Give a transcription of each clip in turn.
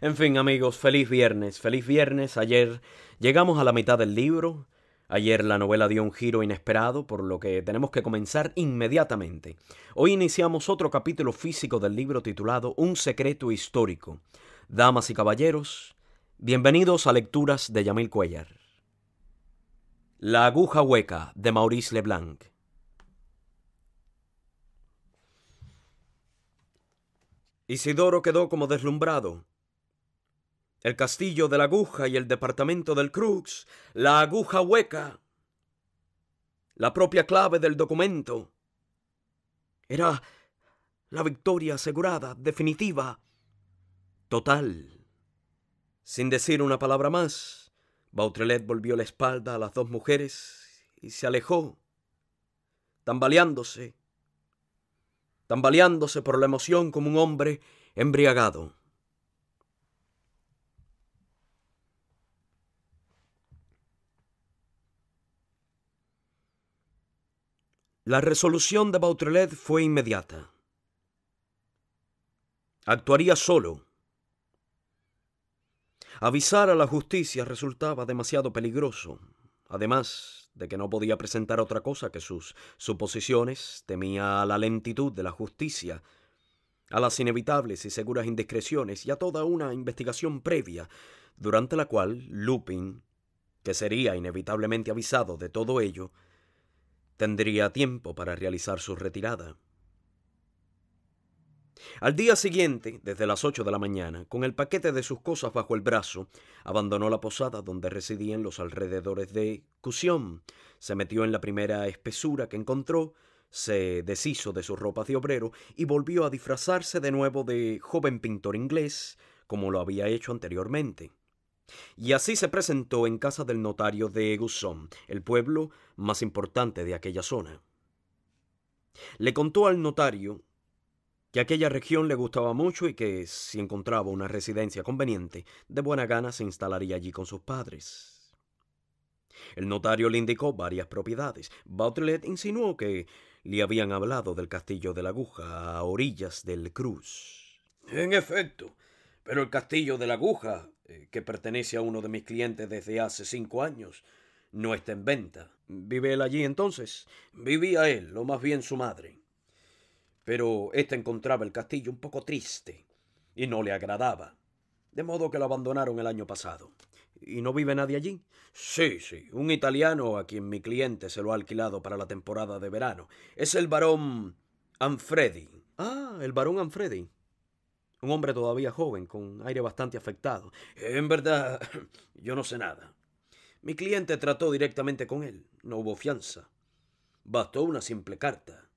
En fin, amigos, feliz viernes, feliz viernes. Ayer llegamos a la mitad del libro. Ayer la novela dio un giro inesperado, por lo que tenemos que comenzar inmediatamente. Hoy iniciamos otro capítulo físico del libro titulado Un secreto histórico. Damas y caballeros, bienvenidos a Lecturas de Yamil Cuellar. La aguja hueca de Maurice Leblanc. Isidoro quedó como deslumbrado el castillo de la aguja y el departamento del Crux, la aguja hueca, la propia clave del documento. Era la victoria asegurada, definitiva, total. Sin decir una palabra más, Bautrelet volvió la espalda a las dos mujeres y se alejó, tambaleándose, tambaleándose por la emoción como un hombre embriagado. La resolución de Bautrelet fue inmediata. Actuaría solo. Avisar a la justicia resultaba demasiado peligroso, además de que no podía presentar otra cosa que sus suposiciones, temía a la lentitud de la justicia, a las inevitables y seguras indiscreciones y a toda una investigación previa, durante la cual Lupin, que sería inevitablemente avisado de todo ello, tendría tiempo para realizar su retirada. Al día siguiente, desde las 8 de la mañana, con el paquete de sus cosas bajo el brazo, abandonó la posada donde residían los alrededores de Cusión, se metió en la primera espesura que encontró, se deshizo de sus ropas de obrero y volvió a disfrazarse de nuevo de joven pintor inglés, como lo había hecho anteriormente. Y así se presentó en casa del notario de Gusson, el pueblo más importante de aquella zona. Le contó al notario que aquella región le gustaba mucho y que, si encontraba una residencia conveniente, de buena gana se instalaría allí con sus padres. El notario le indicó varias propiedades. Bautlet insinuó que le habían hablado del castillo de la aguja a orillas del Cruz. En efecto, pero el castillo de la aguja eh, que pertenece a uno de mis clientes desde hace cinco años, no está en venta. ¿Vive él allí entonces? Vivía él, o más bien su madre. Pero éste encontraba el castillo un poco triste y no le agradaba. De modo que lo abandonaron el año pasado. ¿Y no vive nadie allí? Sí, sí, un italiano a quien mi cliente se lo ha alquilado para la temporada de verano. Es el barón Anfredi. Ah, el barón Anfredi un hombre todavía joven, con aire bastante afectado. En verdad, yo no sé nada. Mi cliente trató directamente con él. No hubo fianza. Bastó una simple carta.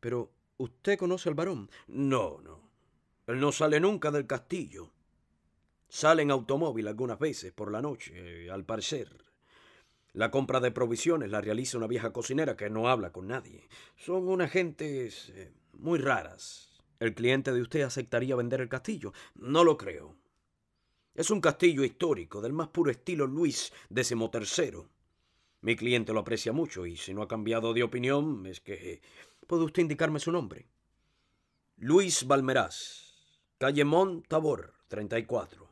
Pero, ¿usted conoce al varón? No, no. Él no sale nunca del castillo. Sale en automóvil algunas veces por la noche, al parecer. La compra de provisiones la realiza una vieja cocinera que no habla con nadie. Son unas gentes eh, muy raras, ¿El cliente de usted aceptaría vender el castillo? No lo creo. Es un castillo histórico, del más puro estilo Luis XIII. Mi cliente lo aprecia mucho y si no ha cambiado de opinión es que... ¿Puede usted indicarme su nombre? Luis Balmeraz, calle Mont Tabor, 34.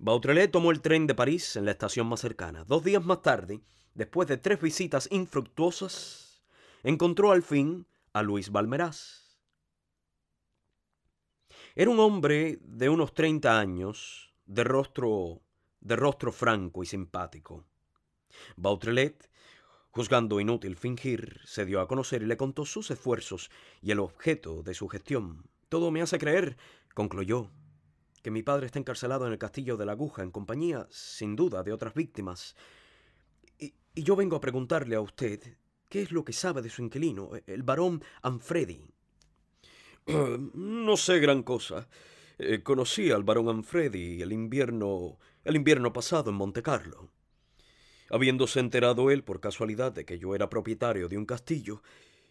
Bautrelet tomó el tren de París en la estación más cercana. Dos días más tarde, después de tres visitas infructuosas, encontró al fin a Luis Balmeraz. Era un hombre de unos 30 años, de rostro, de rostro franco y simpático. Bautrelet, juzgando inútil fingir, se dio a conocer y le contó sus esfuerzos y el objeto de su gestión. Todo me hace creer, concluyó, que mi padre está encarcelado en el castillo de la aguja en compañía, sin duda, de otras víctimas. y yo vengo a preguntarle a usted ¿Qué es lo que sabe de su inquilino, e-, el barón Anfredi? no sé gran cosa. Eh, conocí al barón Anfredi el invierno, el invierno pasado en Monte Carlo. Habiéndose enterado él por casualidad de que yo era propietario de un castillo,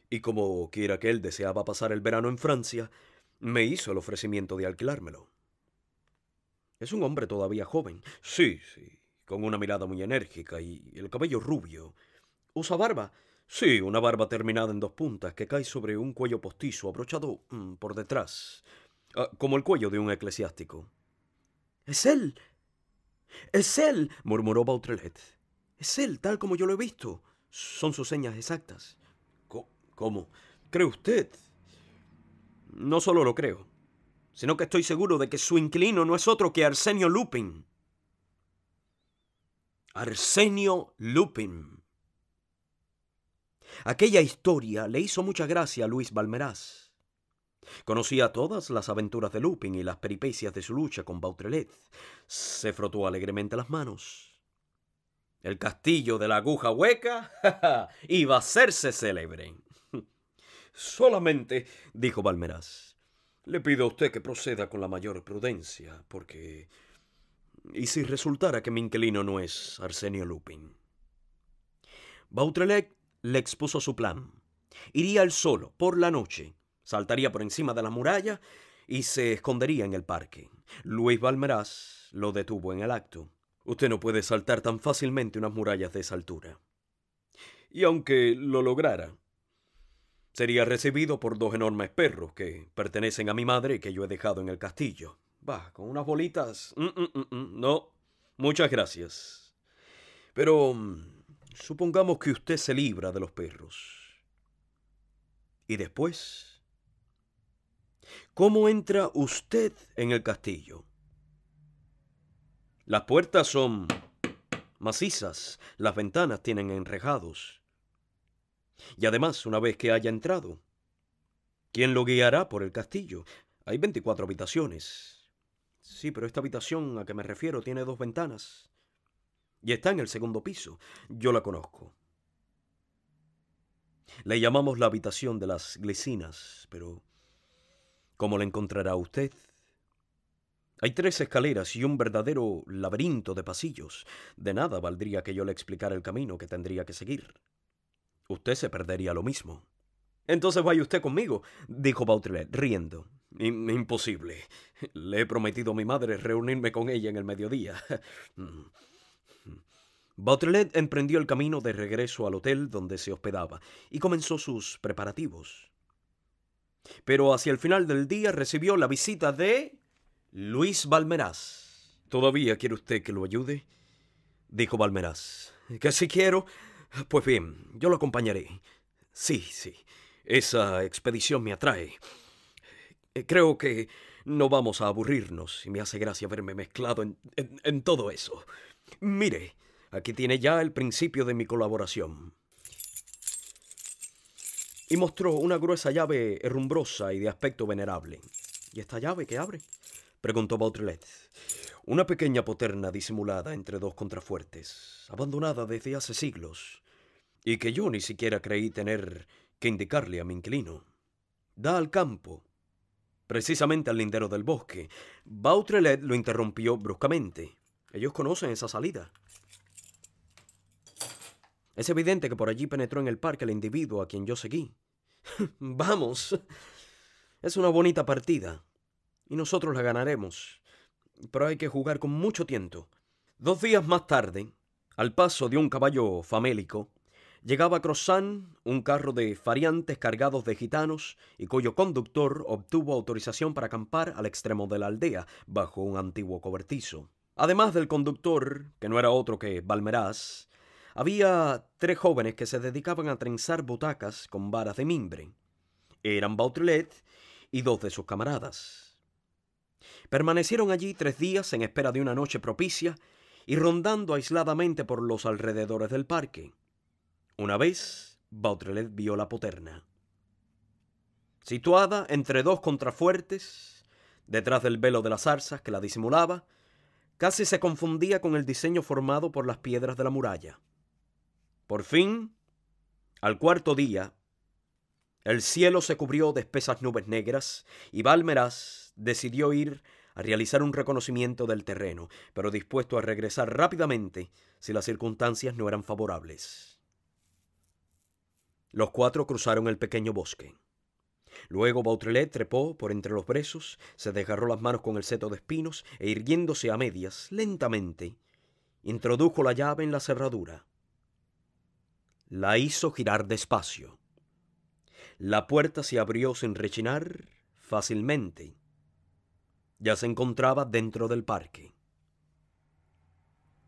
y como quiera que él deseaba pasar el verano en Francia, me hizo el ofrecimiento de alquilármelo. Es un hombre todavía joven. Sí, sí, con una mirada muy enérgica y el cabello rubio. Usa barba, Sí, una barba terminada en dos puntas que cae sobre un cuello postizo abrochado mm, por detrás, ah, como el cuello de un eclesiástico. Es él. Es él, murmuró Bautrelet. Es él, tal como yo lo he visto. Son sus señas exactas. ¿Cómo? ¿Cree usted? No solo lo creo, sino que estoy seguro de que su inclino no es otro que Arsenio Lupin. Arsenio Lupin. Aquella historia le hizo mucha gracia a Luis Balmeraz. Conocía todas las aventuras de Lupin y las peripecias de su lucha con Bautrelet. Se frotó alegremente las manos. El castillo de la aguja hueca iba a hacerse célebre. Solamente, dijo Balmeraz, le pido a usted que proceda con la mayor prudencia, porque... ¿Y si resultara que mi inquilino no es Arsenio Lupin? Bautrelet le expuso su plan. Iría él solo, por la noche, saltaría por encima de la muralla y se escondería en el parque. Luis Valmeraz lo detuvo en el acto. Usted no puede saltar tan fácilmente unas murallas de esa altura. Y aunque lo lograra, sería recibido por dos enormes perros que pertenecen a mi madre que yo he dejado en el castillo. Va, con unas bolitas. Mm, mm, mm, no, muchas gracias. Pero Supongamos que usted se libra de los perros. ¿Y después? ¿Cómo entra usted en el castillo? Las puertas son macizas, las ventanas tienen enrejados. Y además, una vez que haya entrado, ¿quién lo guiará por el castillo? Hay 24 habitaciones. Sí, pero esta habitación a que me refiero tiene dos ventanas. Y está en el segundo piso. Yo la conozco. Le llamamos la habitación de las glicinas, pero ¿cómo la encontrará usted? Hay tres escaleras y un verdadero laberinto de pasillos. De nada valdría que yo le explicara el camino que tendría que seguir. Usted se perdería lo mismo. Entonces vaya usted conmigo, dijo Bautrelet, riendo. Imposible. Le he prometido a mi madre reunirme con ella en el mediodía. Mm. Bautrelet emprendió el camino de regreso al hotel donde se hospedaba y comenzó sus preparativos. Pero hacia el final del día recibió la visita de Luis Balmeraz. ¿Todavía quiere usted que lo ayude? dijo Balmeraz. ¿Que si quiero? Pues bien, yo lo acompañaré. Sí, sí, esa expedición me atrae. Eh, creo que no vamos a aburrirnos y me hace gracia verme mezclado en todo eso. Mire, Aquí tiene ya el principio de mi colaboración. Y mostró una gruesa llave herrumbrosa y de aspecto venerable. ¿Y esta llave qué abre? preguntó Bautrelet. Una pequeña poterna disimulada entre dos contrafuertes, abandonada desde hace siglos, y que yo ni siquiera creí tener que indicarle a mi inquilino. Da al campo, precisamente al lindero del bosque. Bautrelet lo interrumpió bruscamente. Ellos conocen esa salida. Es evidente que por allí penetró en el parque el individuo a quien yo seguí. Vamos. Es una bonita partida. Y nosotros la ganaremos. Pero hay que jugar con mucho tiento. Dos días más tarde, al paso de un caballo famélico, llegaba a Crossan un carro de fariantes cargados de gitanos y cuyo conductor obtuvo autorización para acampar al extremo de la aldea, bajo un antiguo cobertizo. Además del conductor, que no era otro que Balmeraz, había tres jóvenes que se dedicaban a trenzar butacas con varas de mimbre. Eran Bautrelet y dos de sus camaradas. Permanecieron allí tres días en espera de una noche propicia y rondando aisladamente por los alrededores del parque. Una vez, Bautrelet vio la poterna. Situada entre dos contrafuertes, detrás del velo de las zarzas que la disimulaba, casi se confundía con el diseño formado por las piedras de la muralla. Por fin, al cuarto día, el cielo se cubrió de espesas nubes negras y Balmeraz decidió ir a realizar un reconocimiento del terreno, pero dispuesto a regresar rápidamente si las circunstancias no eran favorables. Los cuatro cruzaron el pequeño bosque. Luego Bautrelet trepó por entre los brezos, se desgarró las manos con el seto de espinos e irguiéndose a medias, lentamente, introdujo la llave en la cerradura. La hizo girar despacio. La puerta se abrió sin rechinar fácilmente. Ya se encontraba dentro del parque.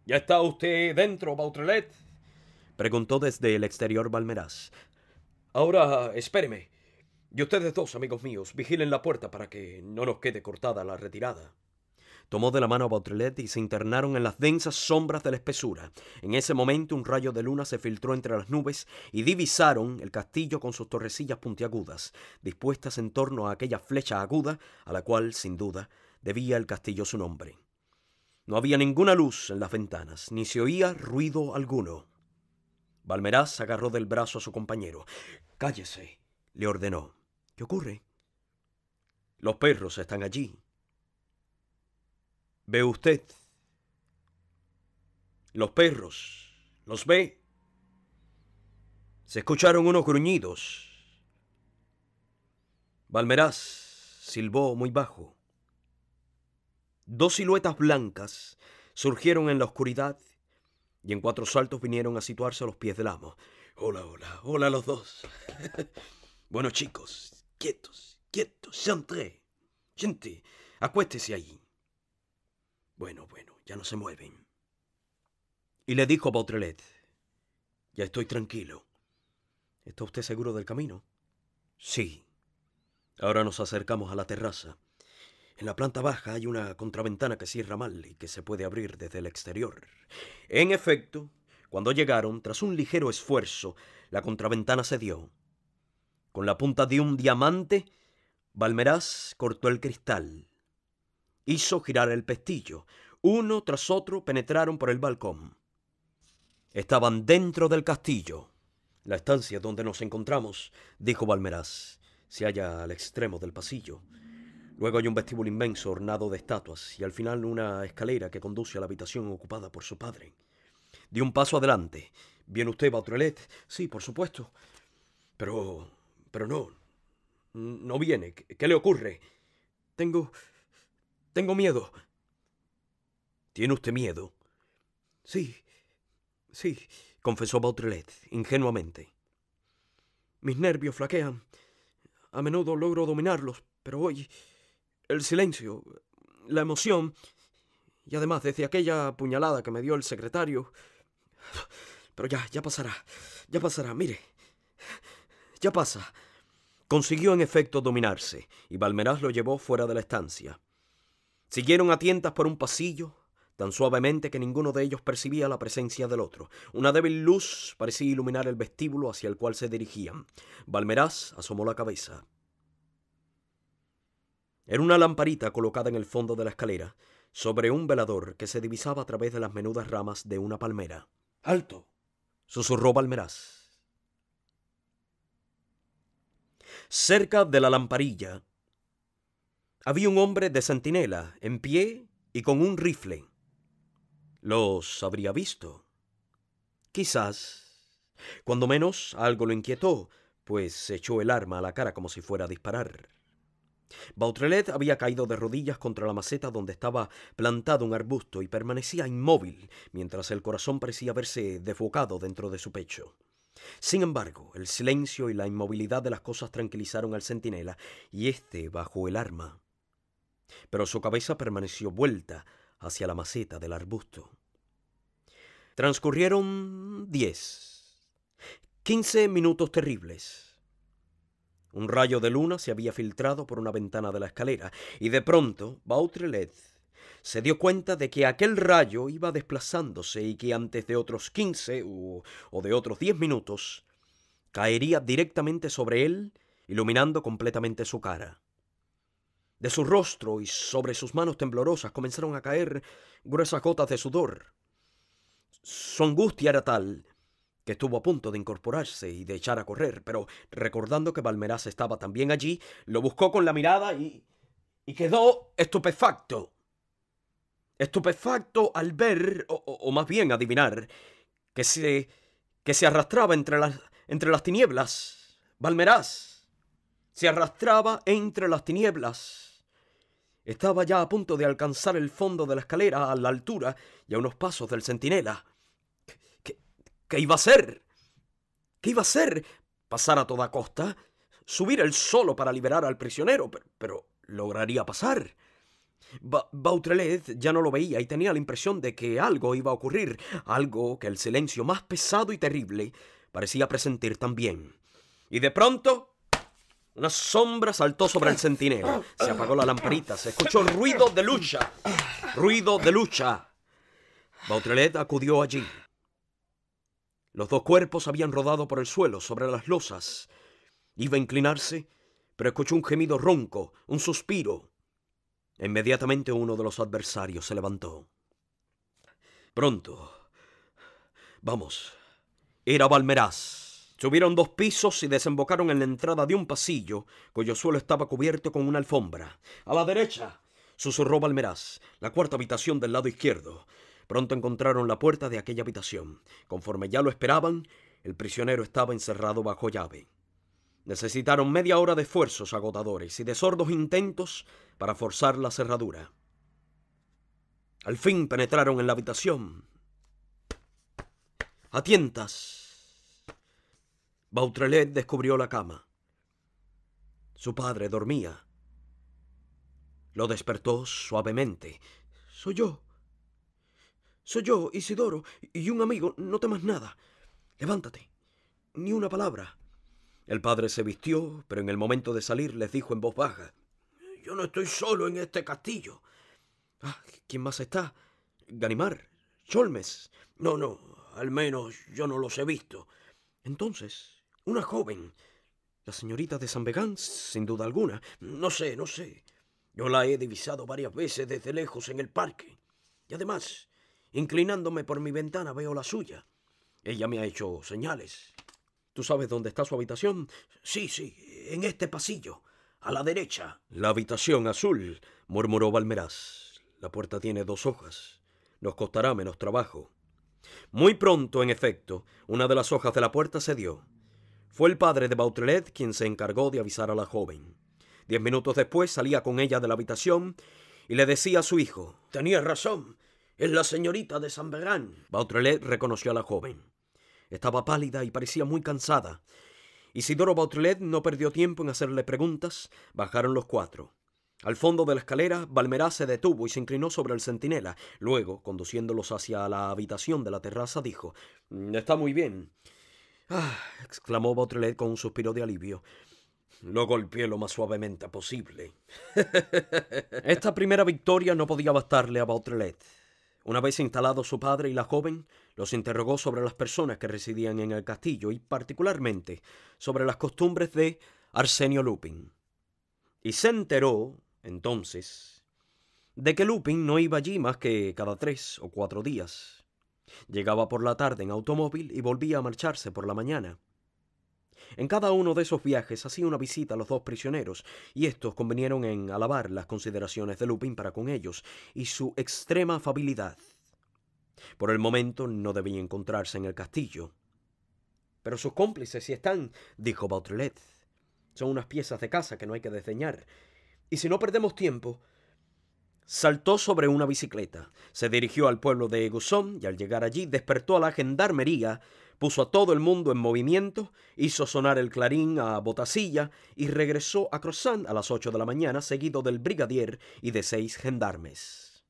¿Ya está usted dentro, Bautrelet? Preguntó desde el exterior Balmeraz. Ahora, espéreme. Y ustedes dos, amigos míos, vigilen la puerta para que no nos quede cortada la retirada. Tomó de la mano a Bautrelet y se internaron en las densas sombras de la espesura. En ese momento un rayo de luna se filtró entre las nubes y divisaron el castillo con sus torrecillas puntiagudas, dispuestas en torno a aquella flecha aguda a la cual, sin duda, debía el castillo su nombre. No había ninguna luz en las ventanas, ni se oía ruido alguno. Valmeraz agarró del brazo a su compañero. Cállese, le ordenó. ¿Qué ocurre? Los perros están allí, ¿Ve usted? Los perros, ¿los ve? Se escucharon unos gruñidos. Valmeraz silbó muy bajo. Dos siluetas blancas surgieron en la oscuridad y en cuatro saltos vinieron a situarse a los pies del amo. Hola, hola, hola los dos. bueno, chicos, quietos, quietos, chanté, gente, acuéstese allí. Bueno, bueno, ya no se mueven. Y le dijo a ya estoy tranquilo. ¿Está usted seguro del camino? Sí. Ahora nos acercamos a la terraza. En la planta baja hay una contraventana que cierra mal y que se puede abrir desde el exterior. En efecto, cuando llegaron, tras un ligero esfuerzo, la contraventana cedió. Con la punta de un diamante, Balmeraz cortó el cristal hizo girar el pestillo. Uno tras otro penetraron por el balcón. Estaban dentro del castillo. La estancia donde nos encontramos, dijo Balmeraz, se halla al extremo del pasillo. Luego hay un vestíbulo inmenso ornado de estatuas y al final una escalera que conduce a la habitación ocupada por su padre. Di un paso adelante. ¿Viene usted, Bautrelet? Sí, por supuesto. Pero... pero no. No viene. ¿Qué le ocurre? Tengo... Tengo miedo. ¿Tiene usted miedo? Sí, sí, confesó Bautrelet, ingenuamente. Mis nervios flaquean. A menudo logro dominarlos, pero hoy el silencio, la emoción, y además desde aquella puñalada que me dio el secretario... Pero ya, ya pasará, ya pasará, mire, ya pasa. Consiguió en efecto dominarse, y Balmeraz lo llevó fuera de la estancia. Siguieron a tientas por un pasillo, tan suavemente que ninguno de ellos percibía la presencia del otro. Una débil luz parecía iluminar el vestíbulo hacia el cual se dirigían. Valmeraz asomó la cabeza. Era una lamparita colocada en el fondo de la escalera, sobre un velador que se divisaba a través de las menudas ramas de una palmera. ¡Alto! susurró Valmeraz. Cerca de la lamparilla había un hombre de centinela, en pie y con un rifle. Los habría visto. Quizás, cuando menos, algo lo inquietó, pues echó el arma a la cara como si fuera a disparar. Bautrelet había caído de rodillas contra la maceta donde estaba plantado un arbusto y permanecía inmóvil mientras el corazón parecía verse defocado dentro de su pecho. Sin embargo, el silencio y la inmovilidad de las cosas tranquilizaron al centinela y éste bajó el arma pero su cabeza permaneció vuelta hacia la maceta del arbusto. Transcurrieron diez, quince minutos terribles. Un rayo de luna se había filtrado por una ventana de la escalera y de pronto Bautrelet se dio cuenta de que aquel rayo iba desplazándose y que antes de otros quince o, o de otros diez minutos caería directamente sobre él, iluminando completamente su cara. De su rostro y sobre sus manos temblorosas comenzaron a caer gruesas gotas de sudor. Su angustia era tal que estuvo a punto de incorporarse y de echar a correr, pero recordando que Balmeraz estaba también allí, lo buscó con la mirada y, quedó estupefacto. Estupefacto al ver, o, más bien adivinar, que se, que se arrastraba entre las, entre las tinieblas. Balmeraz se arrastraba entre las tinieblas. Estaba ya a punto de alcanzar el fondo de la escalera a la altura y a unos pasos del centinela. ¿Qué, iba a hacer? ¿Qué iba a hacer? ¿Pasar a toda costa? ¿Subir él solo para liberar al prisionero? Pero, lograría pasar. ya no lo veía y tenía la impresión de que algo iba a ocurrir, algo que el silencio más pesado y terrible parecía presentir también. Y de pronto una sombra saltó sobre el centinela. Se apagó la lamparita. Se escuchó ruido de lucha. Ruido de lucha. Bautrelet acudió allí. Los dos cuerpos habían rodado por el suelo sobre las losas. Iba a inclinarse, pero escuchó un gemido ronco, un suspiro. Inmediatamente uno de los adversarios se levantó. Pronto. Vamos. Era Balmeraz. Tuvieron dos pisos y desembocaron en la entrada de un pasillo cuyo suelo estaba cubierto con una alfombra. A la derecha, susurró Balmeraz, la cuarta habitación del lado izquierdo. Pronto encontraron la puerta de aquella habitación. Conforme ya lo esperaban, el prisionero estaba encerrado bajo llave. Necesitaron media hora de esfuerzos agotadores y de sordos intentos para forzar la cerradura. Al fin penetraron en la habitación. A tientas, Bautrelet descubrió la cama. Su padre dormía. Lo despertó suavemente. Soy yo. Soy yo, Isidoro, y un amigo. No temas nada. Levántate. Ni una palabra. El padre se vistió, pero en el momento de salir les dijo en voz baja. Yo no estoy solo en este castillo. Ah, ¿Quién más está? Ganimar. Cholmes. No, no, al menos yo no los he visto. Entonces, una joven. La señorita de San Begán, sin duda alguna. No sé, no sé. Yo la he divisado varias veces desde lejos en el parque. Y además, inclinándome por mi ventana, veo la suya. Ella me ha hecho señales. ¿Tú sabes dónde está su habitación? Sí, sí, en este pasillo, a la derecha. La habitación azul, murmuró Balmeraz. La puerta tiene dos hojas. Nos costará menos trabajo. Muy pronto, en efecto, una de las hojas de la puerta se dio. Fue el padre de Bautrelet quien se encargó de avisar a la joven. Diez minutos después salía con ella de la habitación y le decía a su hijo: «Tenía razón, es la señorita de San Berán. Bautrelet reconoció a la joven. Estaba pálida y parecía muy cansada. Isidoro Bautrelet no perdió tiempo en hacerle preguntas. Bajaron los cuatro. Al fondo de la escalera, Valmeraz se detuvo y se inclinó sobre el centinela. Luego, conduciéndolos hacia la habitación de la terraza, dijo: Está muy bien. Ah, exclamó Bautrelet con un suspiro de alivio. Lo golpeé lo más suavemente posible. Esta primera victoria no podía bastarle a Bautrelet. Una vez instalado su padre y la joven, los interrogó sobre las personas que residían en el castillo y particularmente sobre las costumbres de Arsenio Lupin. Y se enteró, entonces, de que Lupin no iba allí más que cada tres o cuatro días, Llegaba por la tarde en automóvil y volvía a marcharse por la mañana. En cada uno de esos viajes hacía una visita a los dos prisioneros, y estos convinieron en alabar las consideraciones de Lupin para con ellos y su extrema afabilidad. Por el momento no debía encontrarse en el castillo. Pero sus cómplices sí están, dijo Bautrelet. Son unas piezas de casa que no hay que desdeñar. Y si no perdemos tiempo, Saltó sobre una bicicleta, se dirigió al pueblo de Eguzón y al llegar allí despertó a la gendarmería, puso a todo el mundo en movimiento, hizo sonar el clarín a Botasilla y regresó a Crozán a las ocho de la mañana seguido del brigadier y de seis gendarmes.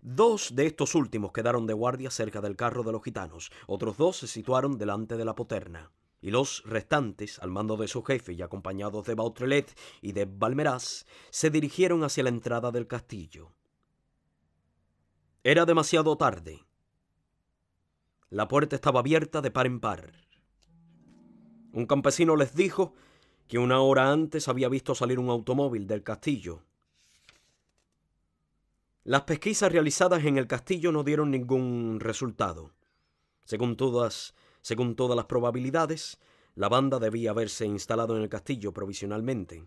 Dos de estos últimos quedaron de guardia cerca del carro de los gitanos, otros dos se situaron delante de la poterna y los restantes, al mando de su jefe y acompañados de Bautrelet y de Balmeraz, se dirigieron hacia la entrada del castillo. Era demasiado tarde. La puerta estaba abierta de par en par. Un campesino les dijo que una hora antes había visto salir un automóvil del castillo. Las pesquisas realizadas en el castillo no dieron ningún resultado. Según todas según todas las probabilidades, la banda debía haberse instalado en el castillo provisionalmente.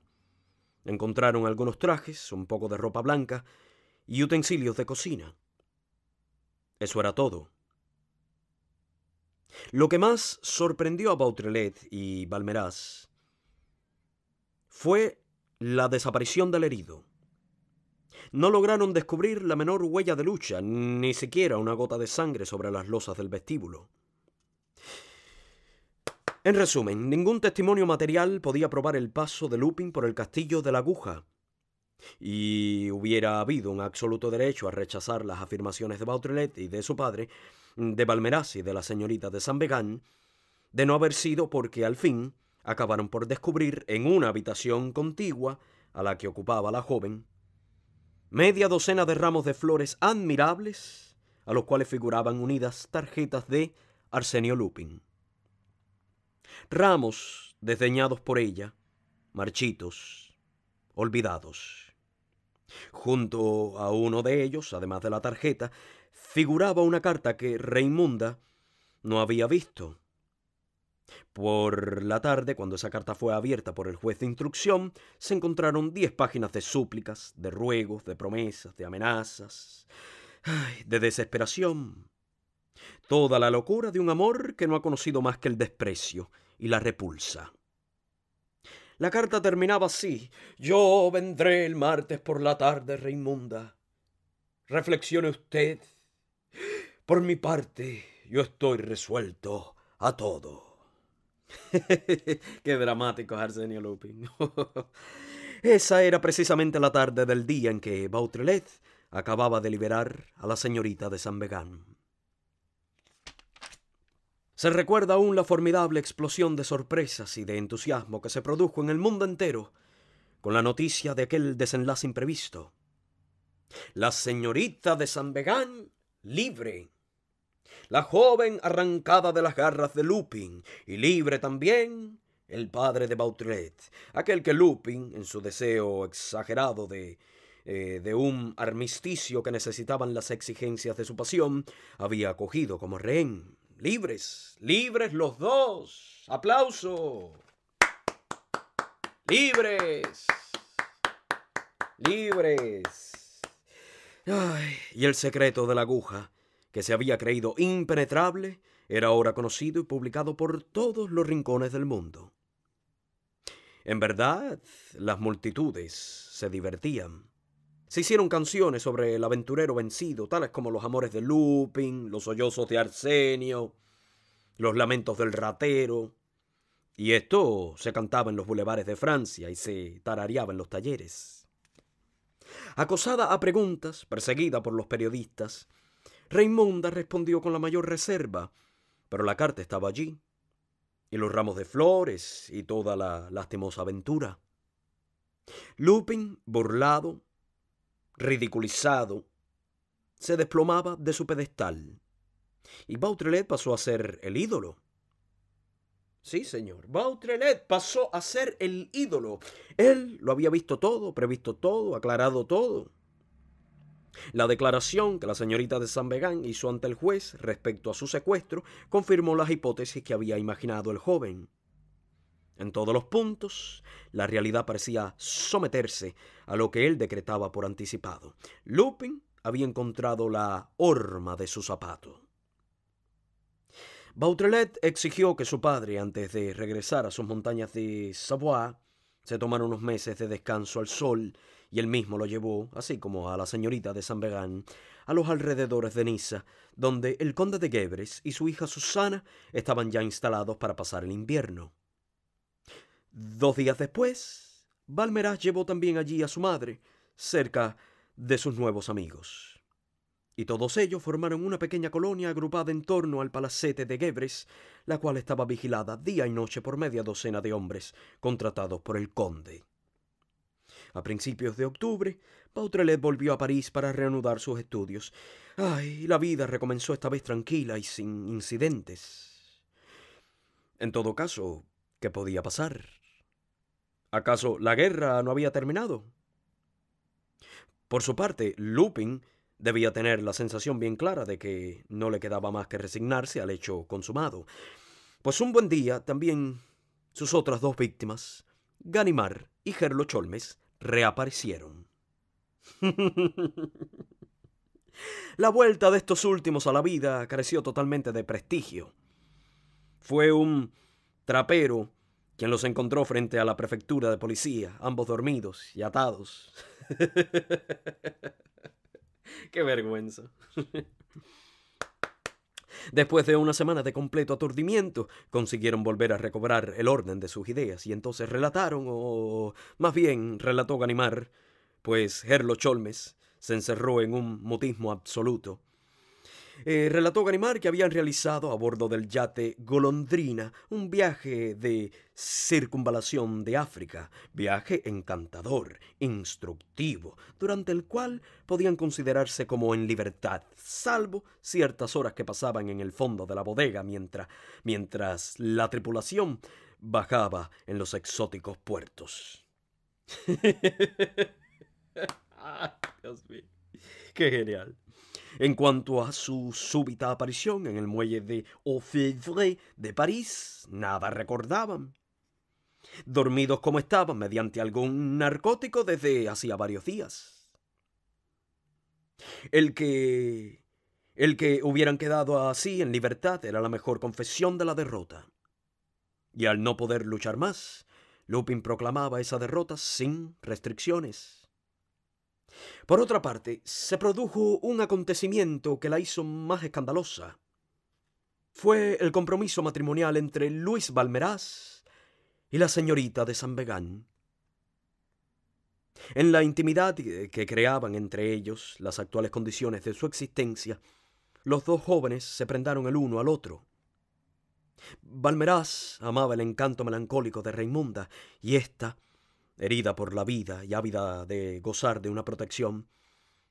Encontraron algunos trajes, un poco de ropa blanca y utensilios de cocina. Eso era todo. Lo que más sorprendió a Bautrelet y Balmeraz fue la desaparición del herido. No lograron descubrir la menor huella de lucha, ni siquiera una gota de sangre sobre las losas del vestíbulo. En resumen, ningún testimonio material podía probar el paso de Lupin por el castillo de la aguja. Y hubiera habido un absoluto derecho a rechazar las afirmaciones de Bautrelet y de su padre, de Balmeras y de la señorita de San Began, de no haber sido porque al fin acabaron por descubrir en una habitación contigua a la que ocupaba la joven media docena de ramos de flores admirables a los cuales figuraban unidas tarjetas de Arsenio Lupin ramos desdeñados por ella, marchitos, olvidados. Junto a uno de ellos, además de la tarjeta, figuraba una carta que Reimunda no había visto. Por la tarde, cuando esa carta fue abierta por el juez de instrucción, se encontraron diez páginas de súplicas, de ruegos, de promesas, de amenazas, de desesperación. Toda la locura de un amor que no ha conocido más que el desprecio y la repulsa. La carta terminaba así. Yo vendré el martes por la tarde, Reimunda. Reflexione usted. Por mi parte, yo estoy resuelto a todo. Qué dramático, Arsenio Lupin. Esa era precisamente la tarde del día en que Bautrelet acababa de liberar a la señorita de San Begán. Se recuerda aún la formidable explosión de sorpresas y de entusiasmo que se produjo en el mundo entero con la noticia de aquel desenlace imprevisto. La señorita de San Begán libre. La joven arrancada de las garras de Lupin y libre también el padre de Bautrette, aquel que Lupin, en su deseo exagerado de, eh, de un armisticio que necesitaban las exigencias de su pasión, había acogido como rehén libres, libres los dos. Aplauso. Libres. Libres. y el secreto de la aguja, que se había creído impenetrable, era ahora conocido y publicado por todos los rincones del mundo. En verdad, las multitudes se divertían. Se hicieron canciones sobre el aventurero vencido, tales como los amores de Lupin, los sollozos de Arsenio, los lamentos del ratero. Y esto se cantaba en los bulevares de Francia y se tarareaba en los talleres. Acosada a preguntas, perseguida por los periodistas, Raimonda respondió con la mayor reserva, pero la carta estaba allí, y los ramos de flores y toda la lastimosa aventura. Lupin, burlado, ridiculizado, se desplomaba de su pedestal. Y Bautrelet pasó a ser el ídolo. Sí, señor. Bautrelet pasó a ser el ídolo. Él lo había visto todo, previsto todo, aclarado todo. La declaración que la señorita de San Begán hizo ante el juez respecto a su secuestro confirmó las hipótesis que había imaginado el joven. En todos los puntos, la realidad parecía someterse a lo que él decretaba por anticipado. Lupin había encontrado la horma de su zapato. Bautrelet exigió que su padre, antes de regresar a sus montañas de Savoie, se tomara unos meses de descanso al sol, y él mismo lo llevó, así como a la señorita de San Begán, a los alrededores de Niza, donde el conde de Gebres y su hija Susana estaban ya instalados para pasar el invierno. Dos días después, Balmeraz llevó también allí a su madre, cerca de sus nuevos amigos. Y todos ellos formaron una pequeña colonia agrupada en torno al palacete de Gebres, la cual estaba vigilada día y noche por media docena de hombres contratados por el conde. A principios de octubre, Bautrelet volvió a París para reanudar sus estudios. Ay, la vida recomenzó esta vez tranquila y sin incidentes. En todo caso, ¿qué podía pasar? ¿Acaso la guerra no había terminado? Por su parte, Lupin debía tener la sensación bien clara de que no le quedaba más que resignarse al hecho consumado. Pues un buen día también sus otras dos víctimas, Ganimar y Gerlo Cholmes, reaparecieron. la vuelta de estos últimos a la vida careció totalmente de prestigio. Fue un trapero quien los encontró frente a la prefectura de policía, ambos dormidos y atados. Qué vergüenza. Después de una semana de completo aturdimiento, consiguieron volver a recobrar el orden de sus ideas y entonces relataron, o más bien relató Ganimar, pues Gerlo Cholmes se encerró en un mutismo absoluto eh, relató Ganimar que habían realizado a bordo del yate Golondrina un viaje de circunvalación de África, viaje encantador, instructivo, durante el cual podían considerarse como en libertad, salvo ciertas horas que pasaban en el fondo de la bodega mientras, mientras la tripulación bajaba en los exóticos puertos. Ah, qué genial. En cuanto a su súbita aparición en el muelle de Orfèvre de París, nada recordaban. Dormidos como estaban mediante algún narcótico desde hacía varios días. El que. el que hubieran quedado así en libertad era la mejor confesión de la derrota. Y al no poder luchar más, Lupin proclamaba esa derrota sin restricciones. Por otra parte, se produjo un acontecimiento que la hizo más escandalosa. Fue el compromiso matrimonial entre Luis Balmeraz y la señorita de San Begán. En la intimidad que creaban entre ellos las actuales condiciones de su existencia, los dos jóvenes se prendaron el uno al otro. Balmeraz amaba el encanto melancólico de Raimunda y ésta herida por la vida y ávida de gozar de una protección,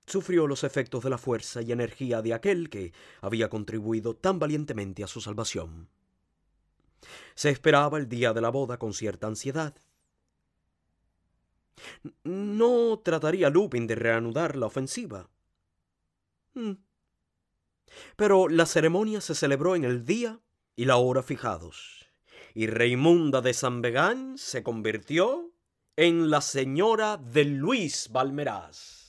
sufrió los efectos de la fuerza y energía de aquel que había contribuido tan valientemente a su salvación. Se esperaba el día de la boda con cierta ansiedad. No trataría Lupin de reanudar la ofensiva. Mm. Pero la ceremonia se celebró en el día y la hora fijados, y Reimunda de San Begán se convirtió en la señora de Luis Valmeraz.